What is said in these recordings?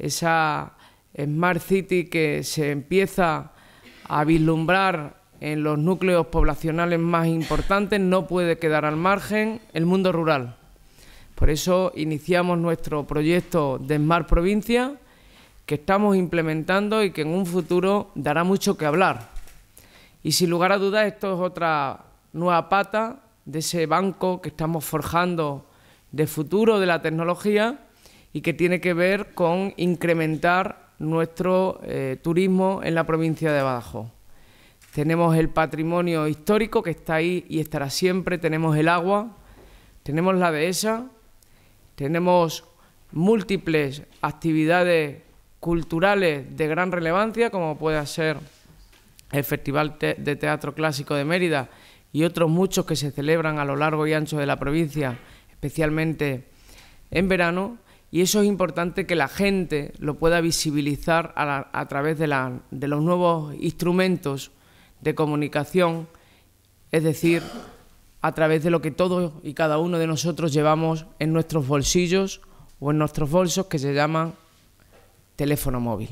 esa Smart City que se empieza a vislumbrar en los núcleos poblacionales más importantes no puede quedar al margen el mundo rural. Por eso iniciamos nuestro proyecto de Smart Provincia que estamos implementando y que en un futuro dará mucho que hablar. Y sin lugar a dudas esto es otra nueva pata de ese banco que estamos forjando de futuro de la tecnología y que tiene que ver con incrementar nuestro eh, turismo en la provincia de Badajoz. Tenemos el patrimonio histórico que está ahí y estará siempre, tenemos el agua, tenemos la dehesa, tenemos múltiples actividades culturales de gran relevancia, como puede ser el Festival de Teatro Clásico de Mérida y otros muchos que se celebran a lo largo y ancho de la provincia, especialmente en verano, y eso es importante que la gente lo pueda visibilizar a, través de, los nuevos instrumentos de comunicación, es decir, a través de lo que todos y cada uno de nosotros llevamos en nuestros bolsillos o en nuestros bolsos que se llaman teléfono móvil.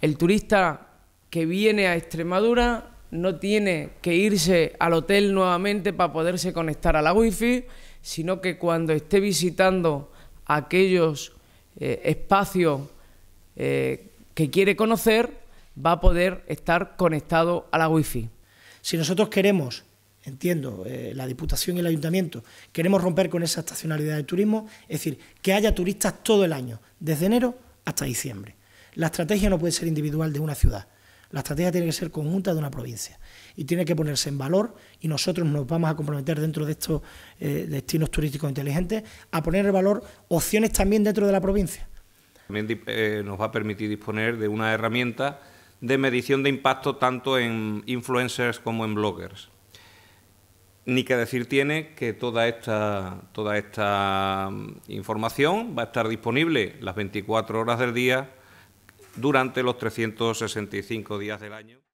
El turista que viene a Extremadura no tiene que irse al hotel nuevamente para poderse conectar a la wifi, sino que cuando esté visitando aquellos eh, espacios eh, que quiere conocer, va a poder estar conectado a la wifi. Si nosotros queremos, entiendo, eh, la Diputación y el Ayuntamiento, queremos romper con esa estacionalidad de turismo, es decir, que haya turistas todo el año, desde enero hasta diciembre. La estrategia no puede ser individual de una ciudad. La estrategia tiene que ser conjunta de una provincia y tiene que ponerse en valor y nosotros nos vamos a comprometer dentro de estos eh, destinos turísticos inteligentes a poner en valor opciones también dentro de la provincia. También eh, nos va a permitir disponer de una herramienta de medición de impacto tanto en influencers como en bloggers. Ni que decir tiene que toda esta, toda esta mm, información va a estar disponible las 24 horas del día durante los 365 días del año.